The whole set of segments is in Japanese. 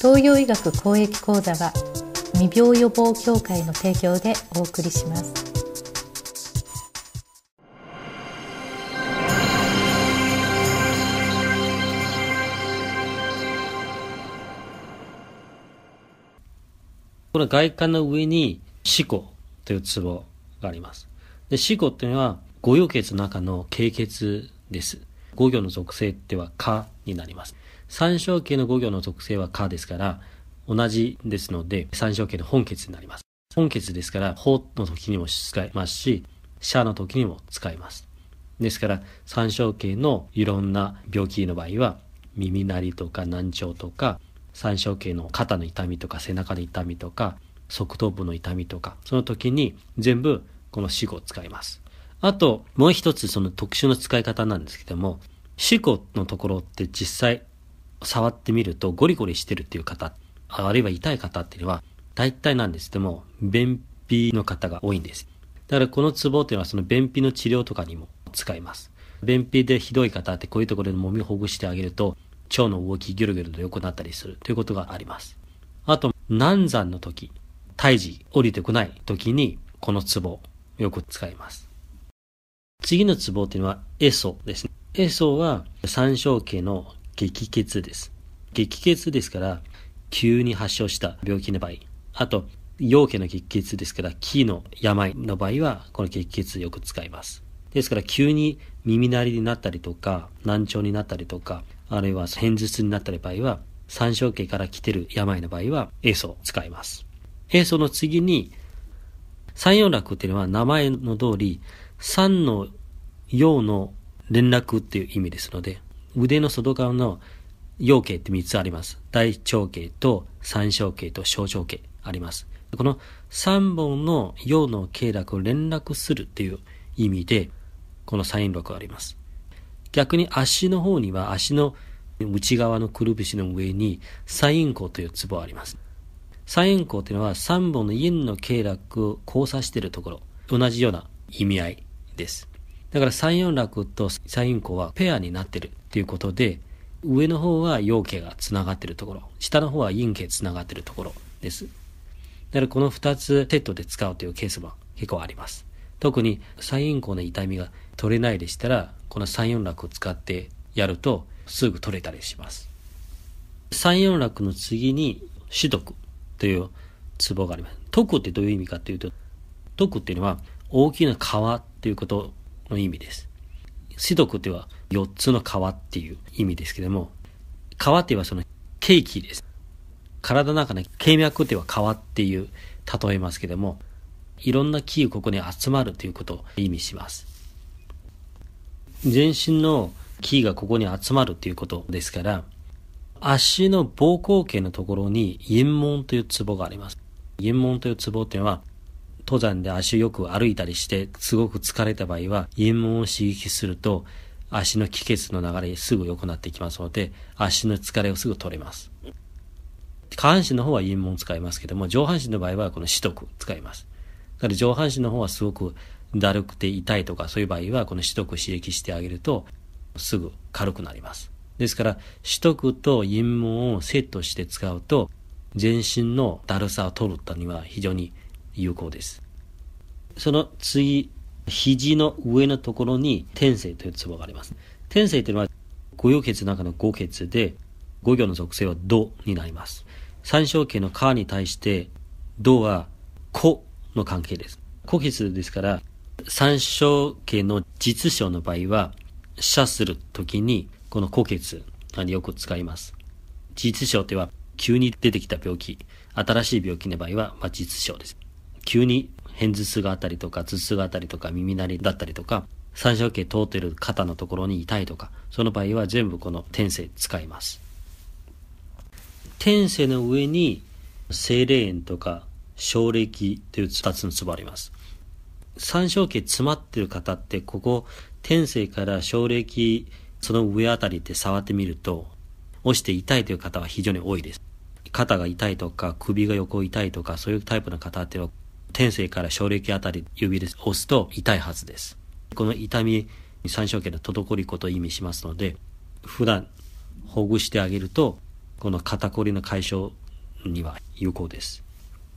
東洋医学公益講座は未病予防協会の提供でお送りしますこれ外観の上に四股というツボがありますで四股っていうのは五葉血の中の経血です五行の属性っては「か」になります三小形の五行の属性はかですから、同じですので、三小形の本決になります。本決ですから、法の時にも使えますし、社の時にも使えます。ですから、三小形のいろんな病気の場合は、耳鳴りとか難聴とか、三小形の肩の痛みとか背中の痛みとか、側頭部の痛みとか、その時に全部この死語を使います。あと、もう一つその特殊な使い方なんですけども、死語のところって実際触ってみるとゴリゴリしてるっていう方、あるいは痛い方っていうのは、大体なんですけども、便秘の方が多いんです。だからこのツボっていうのはその便秘の治療とかにも使います。便秘でひどい方ってこういうところで揉みほぐしてあげると、腸の動きギュルギュルと良くなったりするということがあります。あと、難産の時、胎児降りてこない時に、このツボ、よく使います。次のツボっていうのは、エソですね。エソは、三焦形の激血です。激血ですから、急に発症した病気の場合、あと、陽気の激血ですから、気の病の場合は、この激血よく使います。ですから、急に耳鳴りになったりとか、難聴になったりとか、あるいは偏頭痛になったり場合は、三焦形から来てる病の場合は、栄素を使います。栄素の次に、三陽落っていうのは名前の通り、三の陽の連絡っていう意味ですので、腕の外側の陽形って3つあります。大腸形と三小形と小腸形あります。この3本の陽の経絡を連絡するっていう意味で、このサイン録あります。逆に足の方には足の内側のくるぶしの上にイン孔というツボあります。イン孔というのは3本の陰の経絡を交差しているところ、同じような意味合いです。だから三四楽と三ン交はペアになっているっていうことで、上の方は陽気がつながってるところ、下の方は陰気つながってるところです。だからこの2つセットで使うというケースは結構あります。特に三陰交の痛みが取れないでしたら、この三四楽を使ってやるとすぐ取れたりします。三四楽の次に四徳というツボがあります。徳ってどういう意味かというと、徳っていうのは大きな川ということの意味です。四毒では4つの皮っていう意味ですけども、皮っていうのはそのケーキです。体の中の経脈っていうの皮っていう例えますけども、いろんな器具ここに集まるということを意味します。全身のキーがここに集まるということですから、足の膀胱系のところに陰門というツボがあります。陰門というツボっていうのは、登山で足よく歩いたりして、すごく疲れた場合は、陰門を刺激すると、足の気血の流れすぐ良くなってきますので、足の疲れをすぐ取れます。下半身の方は陰門使いますけども、上半身の場合はこの四徳使います。だから上半身の方はすごくだるくて痛いとかそういう場合は、この四徳刺激してあげると、すぐ軽くなります。ですから、四徳と陰門をセットして使うと、全身のだるさを取るためには非常に有効です。その次、肘の上のところに天性というツボがあります。天性というのは五葉血の中の五穴で、五行の属性は土になります。三小形のカに対して、土は子の関係です。古血ですから、三小形の実象の場合は、射するときに、この古血によく使います。実っては、急に出てきた病気、新しい病気の場合は、まあ、実症です。急に偏頭痛があったりとか、頭痛があったりとか、耳鳴りだったりとか、三焦形通ってる肩のところに痛いとか、その場合は全部この天性使います。天性の上に、精霊炎とか、症歴という2つのツボあります。三焦形詰まってる方って、ここ、天性から症歴、その上あたりって触ってみると、押して痛いという方は非常に多いです。肩が痛いとか、首が横痛いとか、そういうタイプの方っていうのは、天性から小力あたり指で押すと痛いはずです。この痛み、三焦形の滞りことを意味しますので、普段ほぐしてあげると、この肩こりの解消には有効です。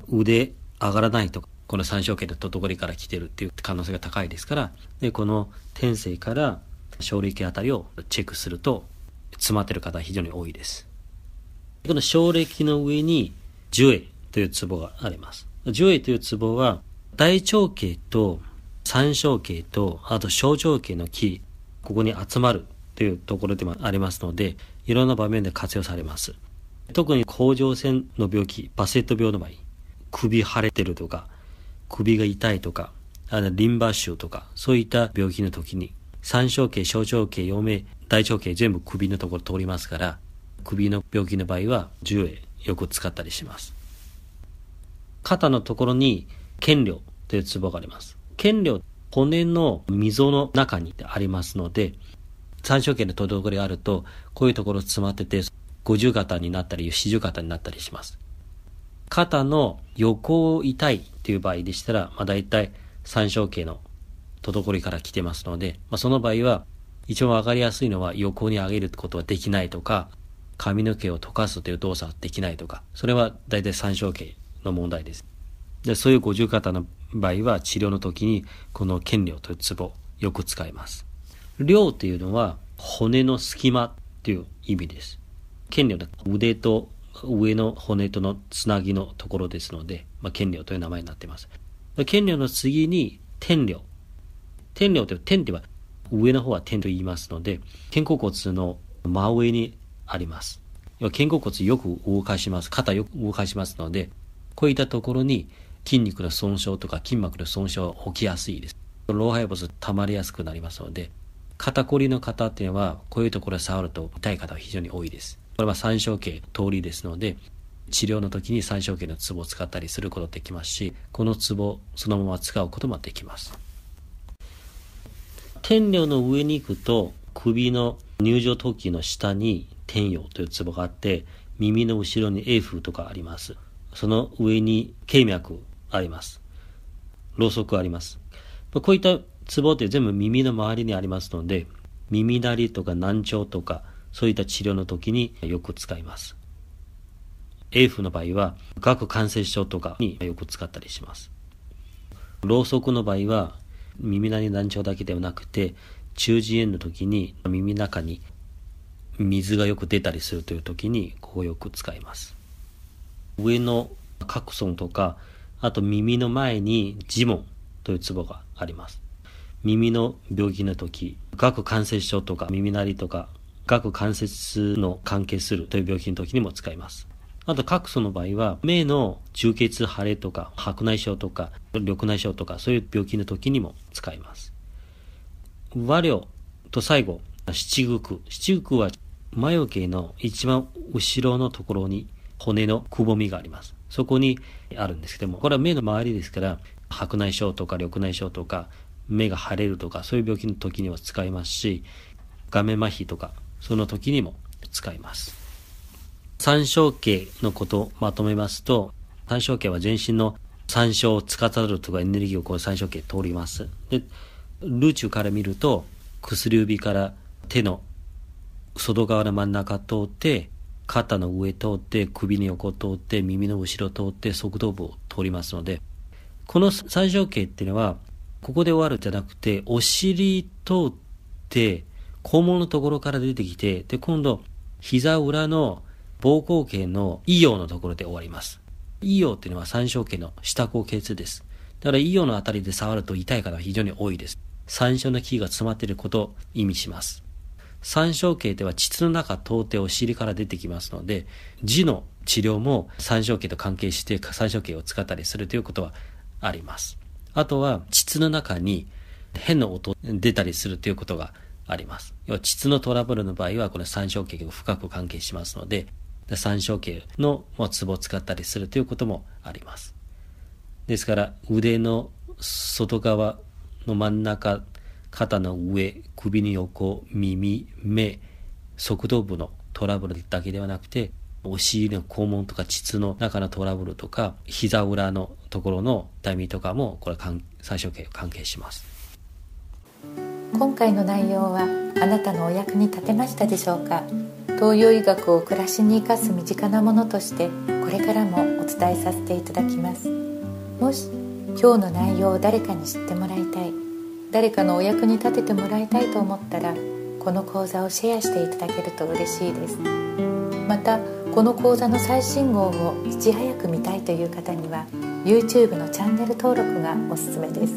腕上がらないとか、この三焦形の滞りから来てるっていう可能性が高いですから、でこの天性から小力あたりをチェックすると、詰まってる方非常に多いです。この小力の上に、樹液というツボがあります。上位というツボは、大腸経と三小経と、あと小腸経の木、ここに集まるというところでもありますので、いろんな場面で活用されます。特に甲状腺の病気、バセット病の場合、首腫れてるとか、首が痛いとか、あのリンシ腫とか、そういった病気の時に、三小経、小腸経、陽明、大腸経全部首のところ通りますから、首の病気の場合は、10よく使ったりします。肩のところに腱梁というツボがあります。腱梁、骨の溝の中にありますので、三小圏の届こりがあると、こういうところ詰まってて、五十肩になったり、四十肩になったりします。肩の横を痛いという場合でしたら、まあ、大体三小形の届こりから来てますので、まあ、その場合は、一番わかりやすいのは横に上げることはできないとか、髪の毛を溶かすという動作はできないとか、それは大体三小形の問題です。でそういう五十肩の場合は治療の時にこの腱梁というツボよく使います。梁というのは骨の隙間という意味です。腱梁で腕と上の骨とのつなぎのところですので、まあ、腱梁という名前になっています。腱梁の次に天梁。天梁という天では上の方は天と言いますので、肩甲骨の真上にあります。肩甲骨よく動かします。肩よく動かしますので、こういったところに筋肉の損傷とか筋膜の損傷が起きやすいです。老廃物溜まりやすくなりますので、肩こりの方っていうのは、こういうところを触ると痛い方は非常に多いです。これは三小径通りですので、治療の時に三小径のツボを使ったりすることできますし、このツボそのまま使うこともできます。天領の上に行くと、首の入場頭筋の下に天陽というツボがあって、耳の後ろに A 風とかあります。その上に経脈あります。ろうそくあります。こういったツボって全部耳の周りにありますので、耳鳴りとか難聴とか、そういった治療の時によく使います。A 夫の場合は、顎関節症とかによく使ったりします。ろうそくの場合は、耳鳴り難聴だけではなくて、中耳炎の時に耳中に水がよく出たりするという時に、ここをよく使います。上の角尊とか、あと耳の前に耳門というツボがあります。耳の病気の時、顎関節症とか耳鳴りとか、顎関節の関係するという病気の時にも使います。あと、各素の場合は、目の充血腫れとか、白内障とか、緑内障とか、そういう病気の時にも使います。和漁と最後、七九九。七九九は、魔除けの一番後ろのところに骨のくぼみがあります。そこにあるんですけども、これは目の周りですから、白内障とか緑内障とか、目が腫れるとか、そういう病気の時には使いますし、画面麻痺とか、その時にも使います。三焦系のことをまとめますと、三焦形は全身の三焦を司るとかエネルギーをこう三小形通ります。で、ルーチュから見ると、薬指から手の外側の真ん中通って肩の上通って、首の横通って、耳の後ろ通って、側頭部を通りますので、この最上形っていうのは、ここで終わるんじゃなくて、お尻通って、肛門のところから出てきて、で、今度、膝裏の膀胱形の異様のところで終わります。異様っていうのは三小形の下口径痛です。だから異様のあたりで触ると痛い方が非常に多いです。三小の木が詰まっていることを意味します。三小経では膣の中到底お尻から出てきますので字の治療も三小経と関係して三小経を使ったりするということはありますあとは膣の中に変な音出たりするということがあります要は膣のトラブルの場合はこの三小経が深く関係しますので三小経のツボを使ったりするということもありますですから腕の外側の真ん中肩の上、首に横、耳、目、側頭部のトラブルだけではなくて、お尻の肛門とか膣の中のトラブルとか、膝裏のところの痛みとかも、これ最小形関係します。今回の内容はあなたのお役に立てましたでしょうか東洋医学を暮らしに生かす身近なものとしてこれからもお伝えさせていただきますもし今日の内容を誰かに知ってもらいたい誰かのお役に立ててもらいたいと思ったらこの講座をシェアしていただけると嬉しいですまたこの講座の最新号をいち早く見たいという方には YouTube のチャンネル登録がおすすめです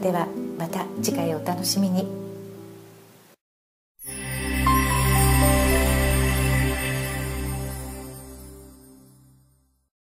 ではまた次回お楽しみに。